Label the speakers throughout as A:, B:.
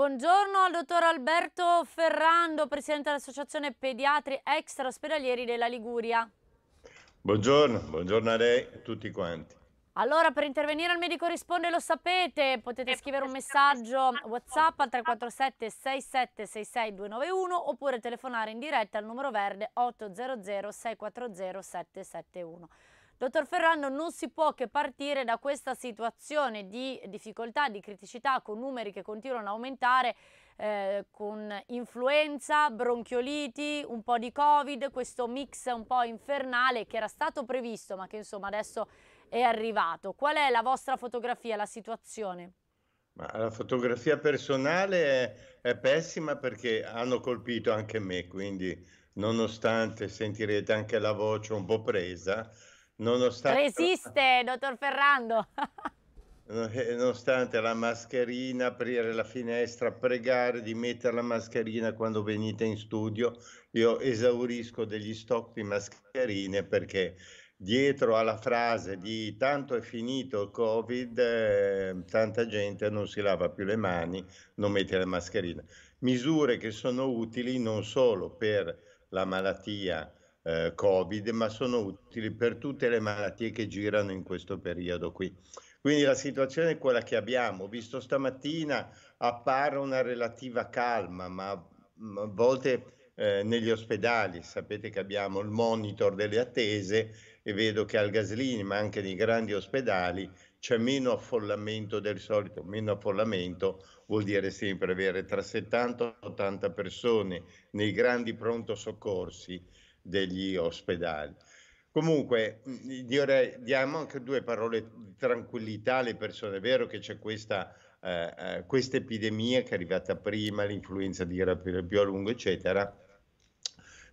A: Buongiorno al dottor Alberto Ferrando, presidente dell'Associazione Pediatri Extra Ospedalieri della Liguria.
B: Buongiorno, buongiorno a lei e a tutti quanti.
A: Allora, per intervenire al medico risponde lo sapete, potete scrivere un messaggio WhatsApp al 347 6766 291 oppure telefonare in diretta al numero verde 800 640 771. Dottor Ferrando, non si può che partire da questa situazione di difficoltà, di criticità, con numeri che continuano a aumentare, eh, con influenza, bronchioliti, un po' di Covid, questo mix un po' infernale che era stato previsto ma che insomma adesso è arrivato. Qual è la vostra fotografia, la situazione?
B: Ma la fotografia personale è, è pessima perché hanno colpito anche me, quindi nonostante sentirete anche la voce un po' presa, Nonostante...
A: Resiste, dottor Ferrando.
B: Eh, nonostante la mascherina, aprire la finestra, pregare di mettere la mascherina quando venite in studio, io esaurisco degli stock di mascherine perché dietro alla frase di tanto è finito il Covid, eh, tanta gente non si lava più le mani, non mette la mascherina. Misure che sono utili non solo per la malattia, eh, Covid, ma sono utili per tutte le malattie che girano in questo periodo qui. Quindi la situazione è quella che abbiamo. Visto stamattina appare una relativa calma, ma a volte eh, negli ospedali sapete che abbiamo il monitor delle attese e vedo che al Gaslini, ma anche nei grandi ospedali, c'è meno affollamento del solito. Meno affollamento vuol dire sempre avere tra 70 e 80 persone nei grandi pronto soccorsi degli ospedali. Comunque, direi, diamo anche due parole di tranquillità alle persone. È vero che c'è questa eh, eh questa epidemia che è arrivata prima, l'influenza di rapire più a lungo, eccetera.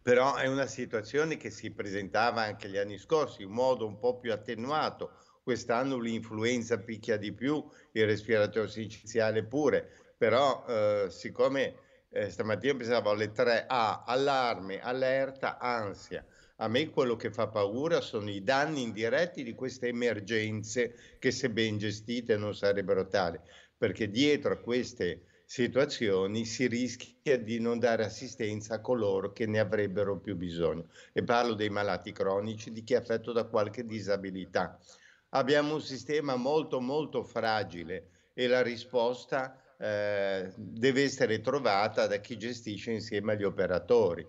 B: Però è una situazione che si presentava anche gli anni scorsi in modo un po' più attenuato. Quest'anno l'influenza picchia di più, il respiratore sinciziale pure, però eh, siccome eh, stamattina pensavo alle 3A, allarme, allerta, ansia. A me quello che fa paura sono i danni indiretti di queste emergenze che se ben gestite non sarebbero tali, perché dietro a queste situazioni si rischia di non dare assistenza a coloro che ne avrebbero più bisogno. E parlo dei malati cronici, di chi è affetto da qualche disabilità. Abbiamo un sistema molto molto fragile e la risposta è eh, deve essere trovata da chi gestisce insieme agli operatori.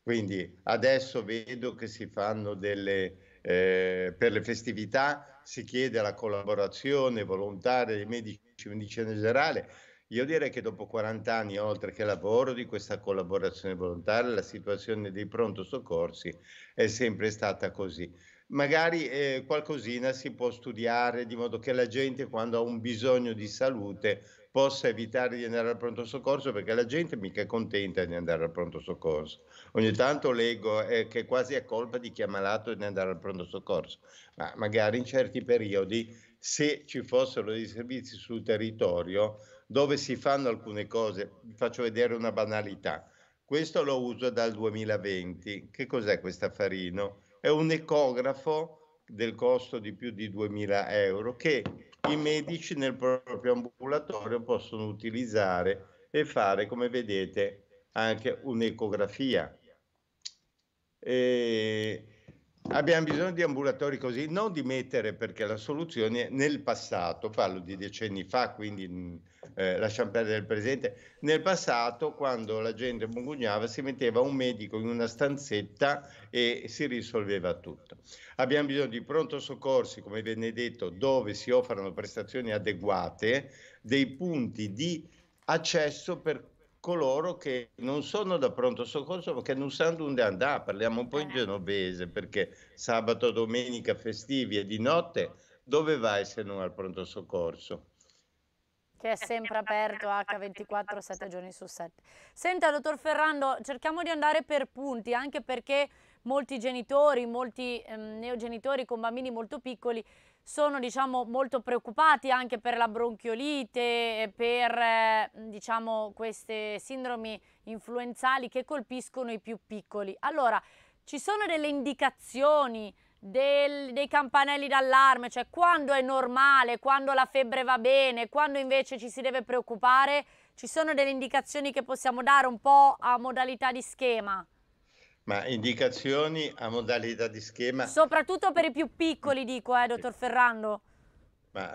B: Quindi adesso vedo che si fanno delle, eh, per le festività, si chiede la collaborazione volontaria dei medici in generale. Io direi che dopo 40 anni, oltre che lavoro di questa collaborazione volontaria, la situazione dei pronto soccorsi è sempre stata così magari eh, qualcosina si può studiare di modo che la gente quando ha un bisogno di salute possa evitare di andare al pronto soccorso perché la gente mica è contenta di andare al pronto soccorso. Ogni tanto leggo eh, che quasi è colpa di chi è malato di andare al pronto soccorso, ma magari in certi periodi se ci fossero dei servizi sul territorio dove si fanno alcune cose, vi faccio vedere una banalità. Questo lo uso dal 2020. Che cos'è questo affarino? è un ecografo del costo di più di 2.000 euro che i medici nel proprio ambulatorio possono utilizzare e fare, come vedete, anche un'ecografia. E abbiamo bisogno di ambulatori così, non di mettere perché la soluzione nel passato, parlo di decenni fa, quindi eh, lasciamo perdere il presente, nel passato quando la gente mungugnava si metteva un medico in una stanzetta e si risolveva tutto. Abbiamo bisogno di pronto soccorsi, come viene detto, dove si offrono prestazioni adeguate, dei punti di accesso per coloro che non sono da pronto soccorso ma che non sanno dove andare. Parliamo un po' in eh. genovese perché sabato, domenica, festivi e di notte dove vai se non al pronto soccorso?
A: che è sempre aperto H24 7 giorni su 7. Senta, dottor Ferrando, cerchiamo di andare per punti, anche perché molti genitori, molti ehm, neogenitori con bambini molto piccoli sono diciamo, molto preoccupati anche per la bronchiolite, per eh, diciamo, queste sindromi influenzali che colpiscono i più piccoli. Allora, ci sono delle indicazioni del, dei campanelli d'allarme, cioè quando è normale, quando la febbre va bene, quando invece ci si deve preoccupare, ci sono delle indicazioni che possiamo dare un po' a modalità di schema.
B: Ma indicazioni a modalità di schema?
A: Soprattutto per i più piccoli, dico, eh, dottor Ferrando.
B: Ma,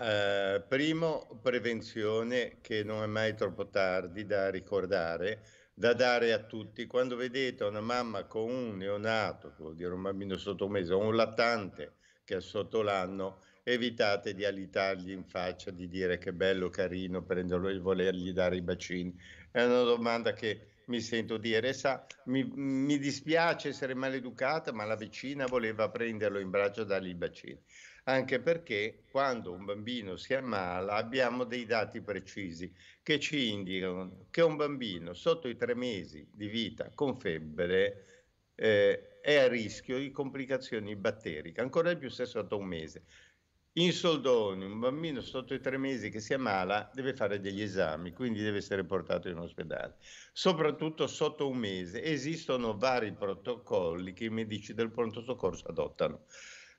B: eh, primo, prevenzione, che non è mai troppo tardi da ricordare, da dare a tutti. Quando vedete una mamma con un neonato, vuol dire un bambino sotto un mese, o un lattante che è sotto l'anno, evitate di alitargli in faccia, di dire che bello, carino, prenderlo e volergli dare i bacini. È una domanda che mi sento dire, sa, mi, mi dispiace essere maleducata, ma la vicina voleva prenderlo in braccio e dargli i bacini anche perché quando un bambino si ammala abbiamo dei dati precisi che ci indicano che un bambino sotto i tre mesi di vita con febbre eh, è a rischio di complicazioni batteriche, ancora di più se sotto un mese. In soldoni, un bambino sotto i tre mesi che si ammala deve fare degli esami, quindi deve essere portato in ospedale. Soprattutto sotto un mese esistono vari protocolli che i medici del pronto soccorso adottano.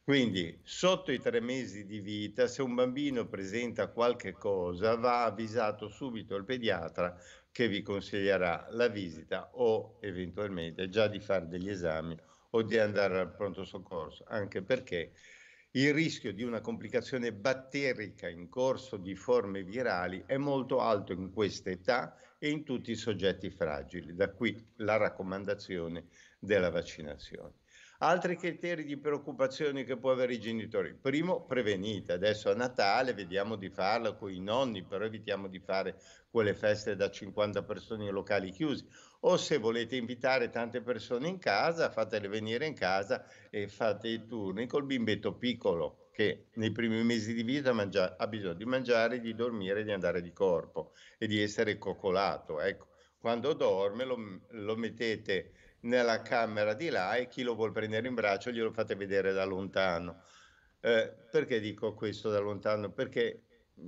B: Quindi sotto i tre mesi di vita, se un bambino presenta qualche cosa, va avvisato subito il pediatra che vi consiglierà la visita o eventualmente già di fare degli esami o di andare al pronto soccorso, anche perché il rischio di una complicazione batterica in corso di forme virali è molto alto in questa età e in tutti i soggetti fragili, da qui la raccomandazione della vaccinazione. Altri criteri di preoccupazione che può avere i genitori. Primo, prevenite. Adesso a Natale vediamo di farla con i nonni, però evitiamo di fare quelle feste da 50 persone in locali chiusi. O se volete invitare tante persone in casa, fatele venire in casa e fate i turni col bimbetto piccolo che nei primi mesi di vita mangia- ha bisogno di mangiare, di dormire, di andare di corpo e di essere coccolato. Ecco, quando dorme lo, lo mettete nella camera di là e chi lo vuol prendere in braccio glielo fate vedere da lontano. Eh, perché dico questo da lontano? Perché,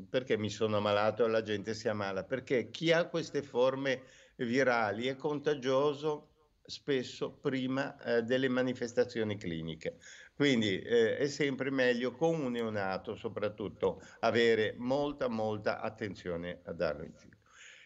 B: perché mi sono ammalato e la gente si ammala? Perché chi ha queste forme virali è contagioso spesso prima eh, delle manifestazioni cliniche. Quindi eh, è sempre meglio con un neonato soprattutto avere molta molta attenzione a darlo in giro.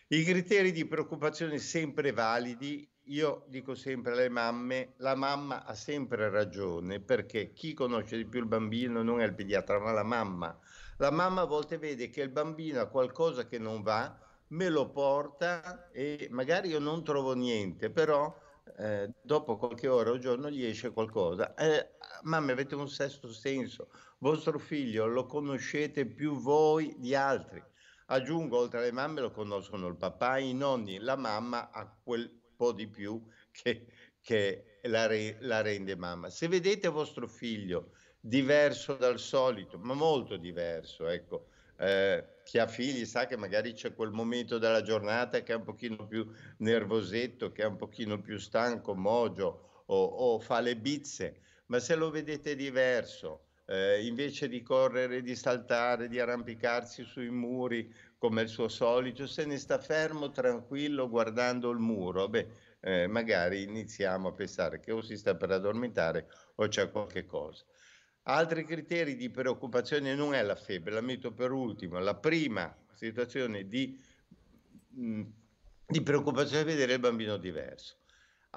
B: I criteri di preoccupazione sempre validi io dico sempre alle mamme, la mamma ha sempre ragione perché chi conosce di più il bambino non è il pediatra ma la mamma. La mamma a volte vede che il bambino ha qualcosa che non va, me lo porta e magari io non trovo niente, però eh, dopo qualche ora o giorno gli esce qualcosa. Eh, mamme, avete un sesto senso, vostro figlio lo conoscete più voi di altri. Aggiungo, oltre alle mamme lo conoscono il papà, i nonni, la mamma ha quel po' di più che, che la, re, la rende mamma. Se vedete vostro figlio diverso dal solito, ma molto diverso, ecco, eh, chi ha figli sa che magari c'è quel momento della giornata che è un pochino più nervosetto, che è un pochino più stanco, mogio o, o fa le bizze, ma se lo vedete diverso, eh, invece di correre, di saltare, di arrampicarsi sui muri come il suo solito, se ne sta fermo, tranquillo, guardando il muro, beh, eh, magari iniziamo a pensare che o si sta per addormentare o c'è qualche cosa. Altri criteri di preoccupazione non è la febbre, la metto per ultimo. La prima situazione di, mm, di preoccupazione è vedere il bambino diverso.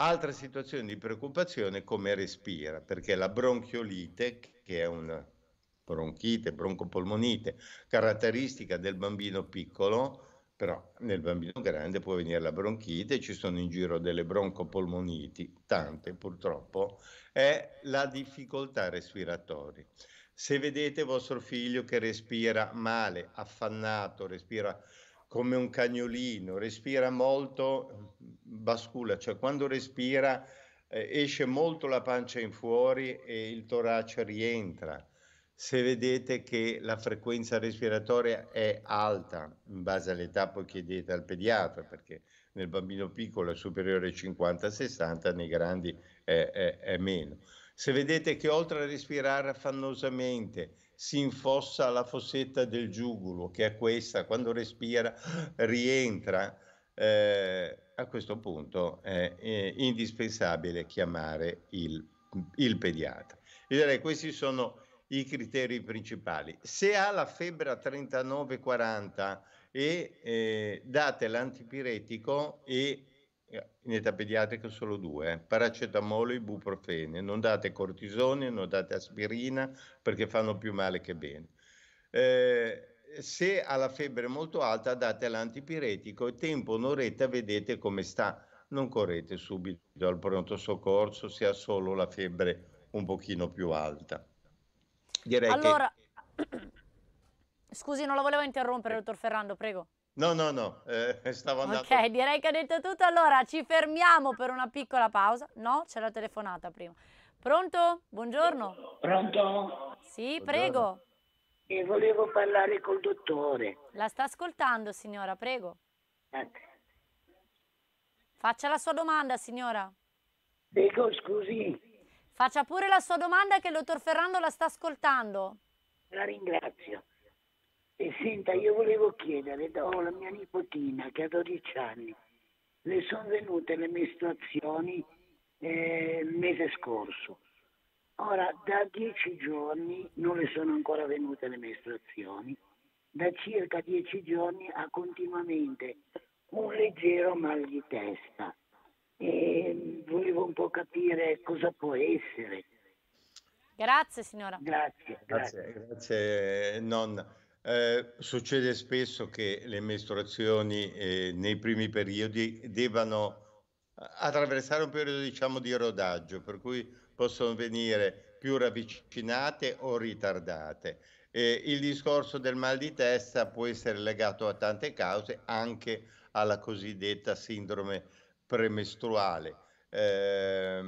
B: Altra situazione di preoccupazione è come respira, perché la bronchiolite, che è un bronchite, broncopolmonite, caratteristica del bambino piccolo, però nel bambino grande può venire la bronchite, ci sono in giro delle broncopolmoniti, tante purtroppo, è la difficoltà respiratoria. Se vedete vostro figlio che respira male, affannato, respira come un cagnolino, respira molto, mm, bascula, cioè quando respira eh, esce molto la pancia in fuori e il torace rientra se vedete che la frequenza respiratoria è alta, in base all'età poi chiedete al pediatra, perché nel bambino piccolo è superiore ai 50-60, nei grandi è, è, è, meno. Se vedete che oltre a respirare affannosamente si infossa la fossetta del giugulo, che è questa, quando respira rientra, eh, a questo punto è, è eh, indispensabile chiamare il, il pediatra. Io direi questi sono i criteri principali. Se ha la febbre a 39-40 e eh, date l'antipiretico e eh, in età pediatrica solo due, eh, paracetamolo e ibuprofene, non date cortisone, non date aspirina perché fanno più male che bene. Eh, se ha la febbre molto alta date l'antipiretico e tempo un'oretta vedete come sta, non correte subito al pronto soccorso se ha solo la febbre un pochino più alta direi allora...
A: che... Scusi, non la volevo interrompere, dottor Ferrando, prego.
B: No, no, no, eh, stavo andando... Ok,
A: direi che ha detto tutto. Allora, ci fermiamo per una piccola pausa. No, c'è la telefonata prima. Pronto? Buongiorno.
B: Pronto?
A: Sì, Buongiorno. prego. E volevo parlare col dottore. La sta ascoltando, signora, prego. Ecco. Faccia la sua domanda, signora. Prego, scusi. Faccia pure la sua domanda che il dottor Ferrando la sta ascoltando. La ringrazio. E senta, io volevo chiedere, ho la mia nipotina che ha 12 anni, le sono venute le mestruazioni eh, il mese scorso. Ora, da 10 giorni non le sono ancora venute le mestruazioni, da circa 10 giorni ha continuamente un leggero mal di testa e volevo un po' capire cosa può essere. Grazie signora. Grazie.
B: Grazie, grazie, grazie nonna. Eh, succede spesso che le mestruazioni eh, nei primi periodi debbano attraversare un periodo diciamo di rodaggio, per cui possono venire più ravvicinate o ritardate. Eh, il discorso del mal di testa può essere legato a tante cause, anche alla cosiddetta sindrome premestruale. Eh,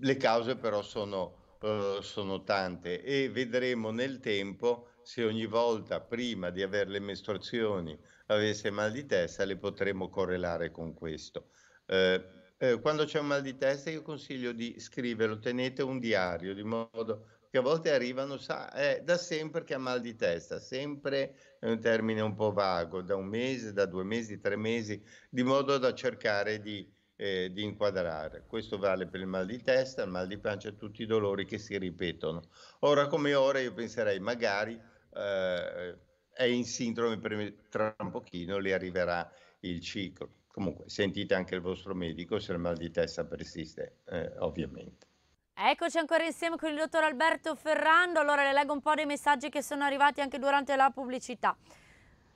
B: le cause però sono, eh, sono tante e vedremo nel tempo se ogni volta prima di avere le mestruazioni avesse mal di testa le potremo correlare con questo. Eh, eh, quando c'è un mal di testa io consiglio di scriverlo, tenete un diario di modo che a volte arrivano sa, eh, da sempre che ha mal di testa, sempre è un termine un po' vago, da un mese, da due mesi, tre mesi, di modo da cercare di, eh, di inquadrare. Questo vale per il mal di testa, il mal di pancia, tutti i dolori che si ripetono. Ora come ora io penserei magari eh, è in sindrome, tra un pochino le arriverà il ciclo. Comunque sentite anche il vostro medico se il mal di testa persiste, eh, ovviamente.
A: Eccoci ancora insieme con il dottor Alberto Ferrando, allora le leggo un po' dei messaggi che sono arrivati anche durante la pubblicità.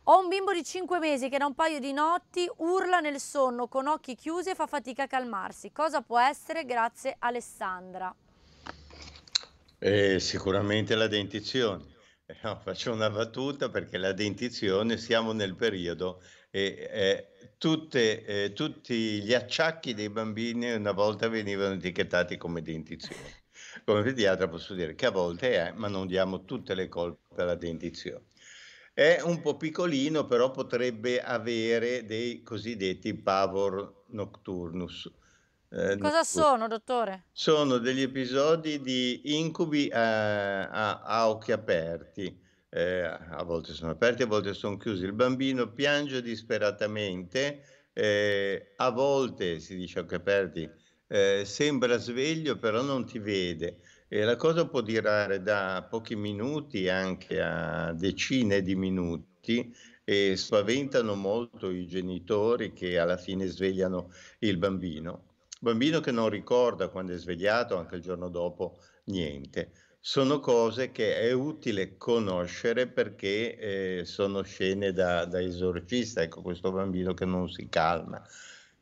A: Ho un bimbo di 5 mesi che da un paio di notti urla nel sonno con occhi chiusi e fa fatica a calmarsi. Cosa può essere? Grazie Alessandra.
B: Eh, sicuramente la dentizione. Eh, no, faccio una battuta perché la dentizione siamo nel periodo e, eh, e eh, tutte, eh, tutti gli acciacchi dei bambini una volta venivano etichettati come dentizione. Come pediatra posso dire che a volte è, ma non diamo tutte le colpe alla dentizione. È un po' piccolino, però potrebbe avere dei cosiddetti pavor nocturnus. Eh, Cosa sono, dottore? Sono degli episodi di incubi a, eh, a, a occhi aperti eh, a volte sono aperti, a volte sono chiusi. Il bambino piange disperatamente, eh, a volte si dice occhi aperti, eh, sembra sveglio però non ti vede. E la cosa può durare da pochi minuti anche a decine di minuti e spaventano molto i genitori che alla fine svegliano il bambino. Bambino che non ricorda quando è svegliato, anche il giorno dopo, niente sono cose che è utile conoscere perché eh, sono scene da, da esorcista, ecco questo bambino che non si calma.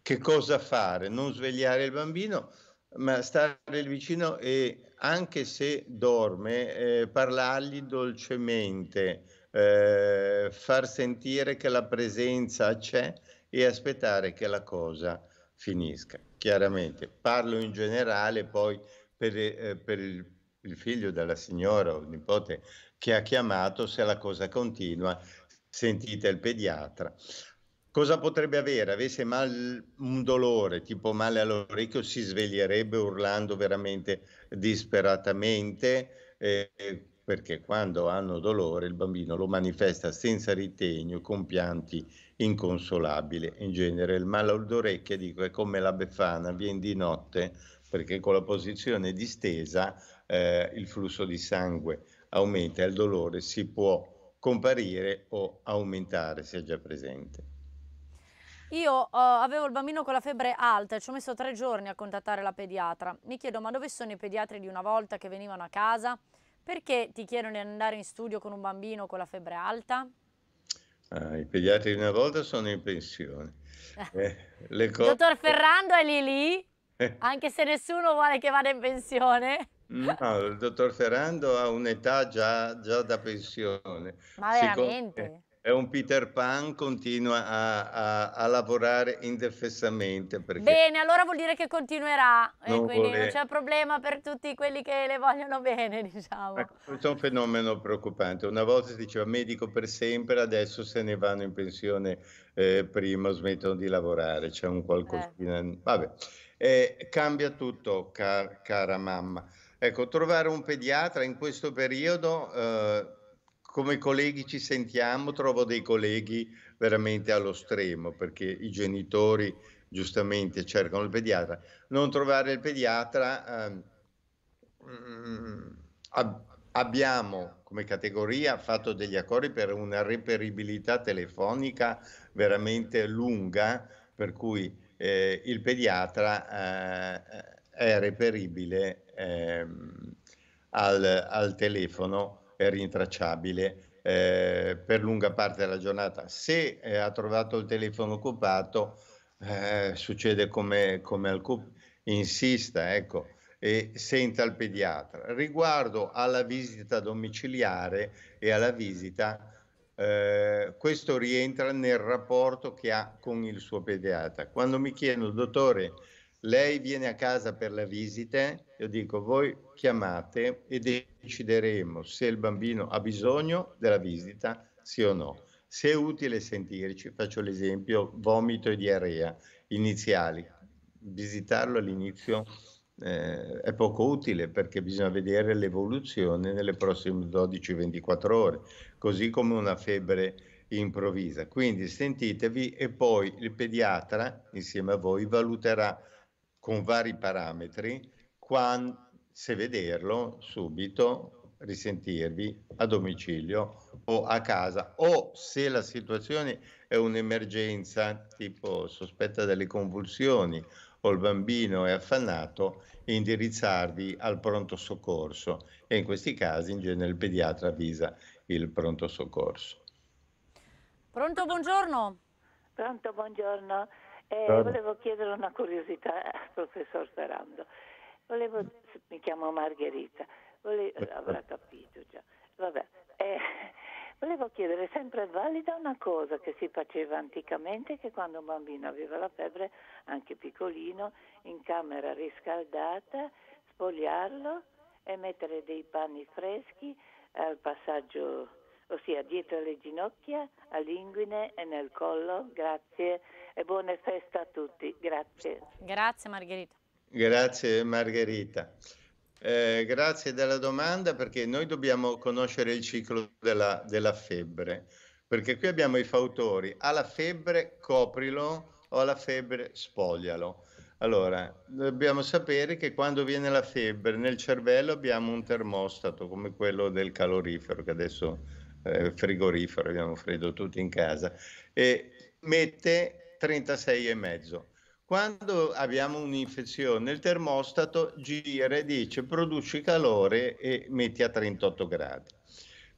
B: Che cosa fare? Non svegliare il bambino, ma stare vicino e anche se dorme, eh, parlargli dolcemente, eh, far sentire che la presenza c'è e aspettare che la cosa finisca. Chiaramente parlo in generale, poi per, eh, per il il figlio della signora o il nipote che ha chiamato, se la cosa continua, sentite il pediatra. Cosa potrebbe avere? Avesse mal, un dolore, tipo male all'orecchio, si sveglierebbe urlando veramente disperatamente, eh, perché quando hanno dolore il bambino lo manifesta senza ritegno, con pianti inconsolabili. In genere il male all'orecchio, dico, è come la befana, viene di notte, perché con la posizione distesa eh, il flusso di sangue aumenta e il dolore si può comparire o aumentare se è già presente.
A: Io uh, avevo il bambino con la febbre alta e ci ho messo tre giorni a contattare la pediatra. Mi chiedo, ma dove sono i pediatri di una volta che venivano a casa? Perché ti chiedono di andare in studio con un bambino con la febbre alta?
B: Ah, I pediatri di una volta sono in pensione. Eh. Eh, co- Dottor
A: Ferrando è lì lì? Eh. Anche se nessuno vuole che vada in pensione.
B: Mm. No, il dottor Ferrando ha un'età già, già, da pensione.
A: Ma veramente?
B: è un Peter Pan, continua a, a, a lavorare indefessamente. Bene,
A: allora vuol dire che continuerà, non quindi vuole... non c'è problema per tutti quelli che le vogliono bene, diciamo. Ecco,
B: questo è un fenomeno preoccupante. Una volta si diceva medico per sempre, adesso se ne vanno in pensione eh, prima, smettono di lavorare, c'è un qualcosa. Eh. Vabbè eh, cambia tutto, car- cara mamma. Ecco, trovare un pediatra in questo periodo, eh, come colleghi ci sentiamo, trovo dei colleghi veramente allo stremo, perché i genitori giustamente cercano il pediatra. Non trovare il pediatra, eh, ab- abbiamo come categoria fatto degli accordi per una reperibilità telefonica veramente lunga, per cui eh, il pediatra eh, è reperibile ehm, al, al, telefono, è rintracciabile eh, per lunga parte della giornata. Se eh, ha trovato il telefono occupato, succede come, come al CUP, insista, ecco e senta il pediatra. Riguardo alla visita domiciliare e alla visita eh, questo rientra nel rapporto che ha con il suo pediatra. Quando mi chiedono, dottore, lei viene a casa per la visita, io dico voi chiamate e decideremo se il bambino ha bisogno della visita, sì o no. Se è utile sentirci, faccio l'esempio, vomito e diarrea iniziali, visitarlo all'inizio eh, è poco utile perché bisogna vedere l'evoluzione nelle prossime 12-24 ore, così come una febbre improvvisa. Quindi sentitevi e poi il pediatra insieme a voi valuterà con vari parametri quando, se vederlo subito, risentirvi a domicilio o a casa o se la situazione è un'emergenza tipo sospetta delle convulsioni col bambino è affannato e indirizzarli al pronto soccorso e in questi casi in genere il pediatra avvisa il pronto soccorso.
A: Pronto, buongiorno. Pronto, buongiorno. Eh, volevo chiedere una curiosità eh, al professor Sarando. Volevo, mi chiamo Margherita, volevo, avrà capito già. Vabbè, eh, Volevo chiedere, sempre valida una cosa che si faceva anticamente, che quando un bambino aveva la febbre, anche piccolino, in camera riscaldata, spogliarlo e mettere dei panni freschi al passaggio, ossia dietro le ginocchia, all'inguine e nel collo. Grazie e buone feste a tutti. Grazie. Grazie Margherita.
B: Grazie Margherita. Eh, grazie della domanda perché noi dobbiamo conoscere il ciclo della, della febbre, perché qui abbiamo i fautori, ha la febbre coprilo o ha la febbre spoglialo. Allora, dobbiamo sapere che quando viene la febbre nel cervello abbiamo un termostato come quello del calorifero, che adesso è eh, frigorifero, abbiamo freddo tutti in casa, e mette 36,5 quando abbiamo un'infezione, il termostato gira e dice produci calore e metti a 38 gradi.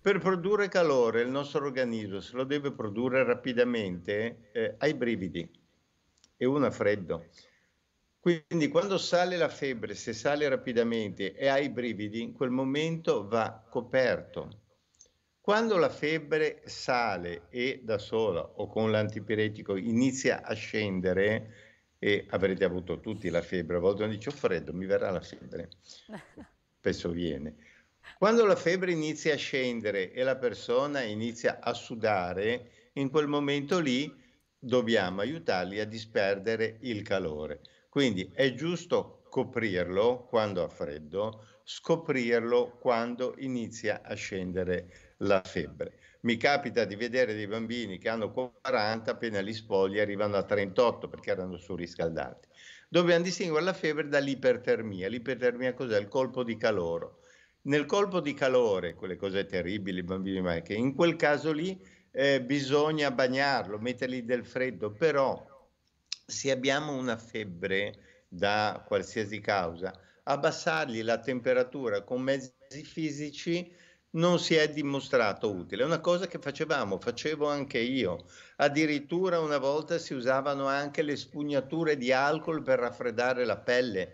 B: Per produrre calore il nostro organismo se lo deve produrre rapidamente eh, ai brividi e uno a freddo. Quindi quando sale la febbre, se sale rapidamente e ha i brividi, in quel momento va coperto. Quando la febbre sale e da sola o con l'antipiretico inizia a scendere, e avrete avuto tutti la febbre. A volte dice ho oh, freddo, mi verrà la febbre. Spesso viene. Quando la febbre inizia a scendere e la persona inizia a sudare, in quel momento lì dobbiamo aiutarli a disperdere il calore. Quindi è giusto coprirlo quando ha freddo, scoprirlo quando inizia a scendere la febbre mi capita di vedere dei bambini che hanno 40, appena li spogli arrivano a 38 perché erano surriscaldati. Dobbiamo distinguere la febbre dall'ipertermia. L'ipertermia cos'è? Il colpo di calore. Nel colpo di calore, quelle cose terribili, i bambini, ma che in quel caso lì eh, bisogna bagnarlo, mettergli del freddo, però se abbiamo una febbre da qualsiasi causa, abbassargli la temperatura con mezzi fisici non si è dimostrato utile. È una cosa che facevamo, facevo anche io. Addirittura una volta si usavano anche le spugnature di alcol per raffreddare la pelle.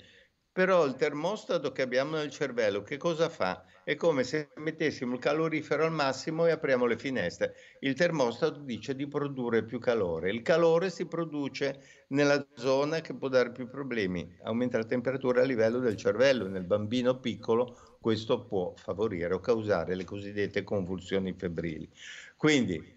B: Però il termostato che abbiamo nel cervello che cosa fa? È come se mettessimo il calorifero al massimo e apriamo le finestre. Il termostato dice di produrre più calore. Il calore si produce nella zona che può dare più problemi. Aumenta la temperatura a livello del cervello, nel bambino piccolo questo può favorire o causare le cosiddette convulsioni febbrili. Quindi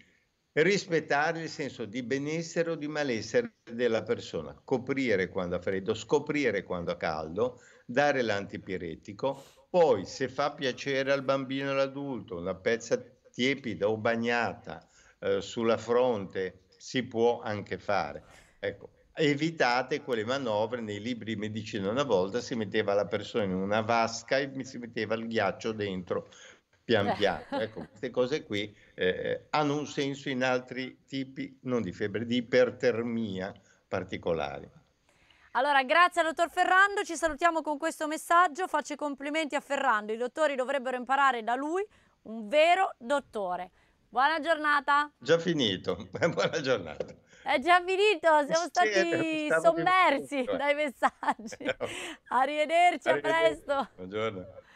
B: rispettare il senso di benessere o di malessere della persona, coprire quando ha freddo, scoprire quando ha caldo, dare l'antipiretico, poi se fa piacere al bambino o all'adulto una pezza tiepida o bagnata eh, sulla fronte si può anche fare. Ecco, evitate quelle manovre nei libri di medicina una volta si metteva la persona in una vasca e si metteva il ghiaccio dentro pian piano ecco queste cose qui eh, eh, hanno un senso in altri tipi non di febbre di ipertermia particolari
A: allora, grazie al dottor Ferrando, ci salutiamo con questo messaggio, faccio i complimenti a Ferrando, i dottori dovrebbero imparare da lui, un vero dottore. Buona giornata.
B: Già finito, buona giornata.
A: È già finito, siamo stati sommersi eh. dai messaggi. Arrivederci, Arrivederci, a presto.
B: Buongiorno.